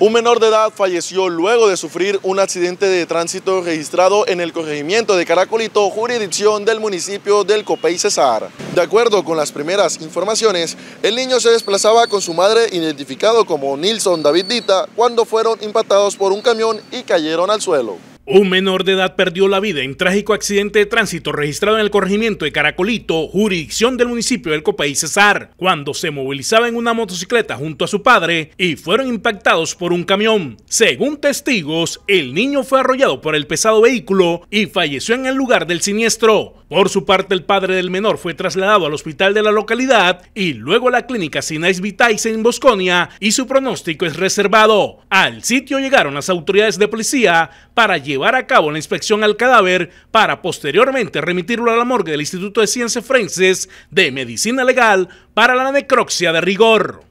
Un menor de edad falleció luego de sufrir un accidente de tránsito registrado en el corregimiento de Caracolito, jurisdicción del municipio del Copey Cesar. De acuerdo con las primeras informaciones, el niño se desplazaba con su madre, identificado como Nilson David Dita, cuando fueron impactados por un camión y cayeron al suelo. Un menor de edad perdió la vida en trágico accidente de tránsito registrado en el corregimiento de Caracolito, jurisdicción del municipio del Copaí Cesar, cuando se movilizaba en una motocicleta junto a su padre y fueron impactados por un camión. Según testigos, el niño fue arrollado por el pesado vehículo y falleció en el lugar del siniestro. Por su parte, el padre del menor fue trasladado al hospital de la localidad y luego a la clínica Sinais Vitais en Bosconia y su pronóstico es reservado. Al sitio llegaron las autoridades de policía para llevar a cabo la inspección al cadáver para posteriormente remitirlo a la morgue del Instituto de Ciencias Forenses de Medicina Legal para la necropsia de rigor.